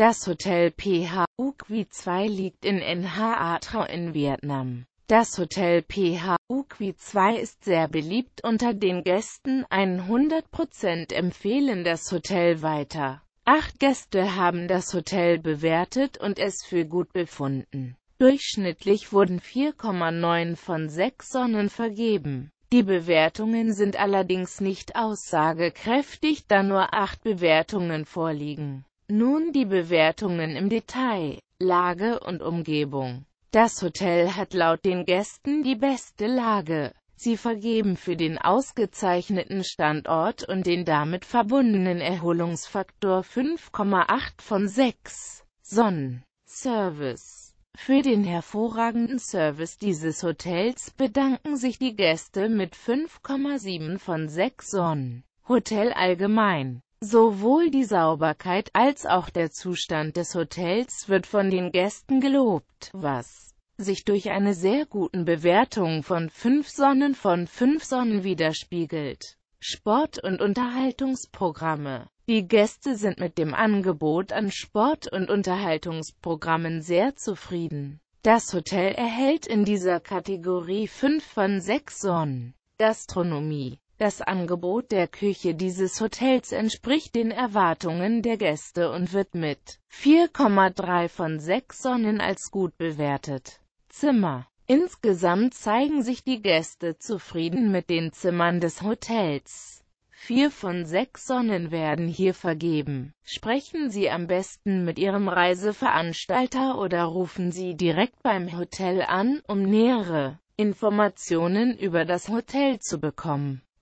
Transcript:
Das Hotel PH Uqui 2 liegt in Nha Atra in Vietnam. Das Hotel PH Uqui 2 ist sehr beliebt unter den Gästen, 100% empfehlen das Hotel weiter. Acht Gäste haben das Hotel bewertet und es für gut befunden. Durchschnittlich wurden 4,9 von 6 Sonnen vergeben. Die Bewertungen sind allerdings nicht aussagekräftig, da nur acht Bewertungen vorliegen. Nun die Bewertungen im Detail, Lage und Umgebung. Das Hotel hat laut den Gästen die beste Lage. Sie vergeben für den ausgezeichneten Standort und den damit verbundenen Erholungsfaktor 5,8 von 6. Sonnen. Service. Für den hervorragenden Service dieses Hotels bedanken sich die Gäste mit 5,7 von 6 Sonnen. Hotel allgemein. Sowohl die Sauberkeit als auch der Zustand des Hotels wird von den Gästen gelobt, was sich durch eine sehr guten Bewertung von 5 Sonnen von 5 Sonnen widerspiegelt. Sport- und Unterhaltungsprogramme Die Gäste sind mit dem Angebot an Sport- und Unterhaltungsprogrammen sehr zufrieden. Das Hotel erhält in dieser Kategorie 5 von 6 Sonnen. Gastronomie das Angebot der Küche dieses Hotels entspricht den Erwartungen der Gäste und wird mit 4,3 von 6 Sonnen als gut bewertet. Zimmer Insgesamt zeigen sich die Gäste zufrieden mit den Zimmern des Hotels. Vier von sechs Sonnen werden hier vergeben. Sprechen Sie am besten mit Ihrem Reiseveranstalter oder rufen Sie direkt beim Hotel an, um nähere Informationen über das Hotel zu bekommen.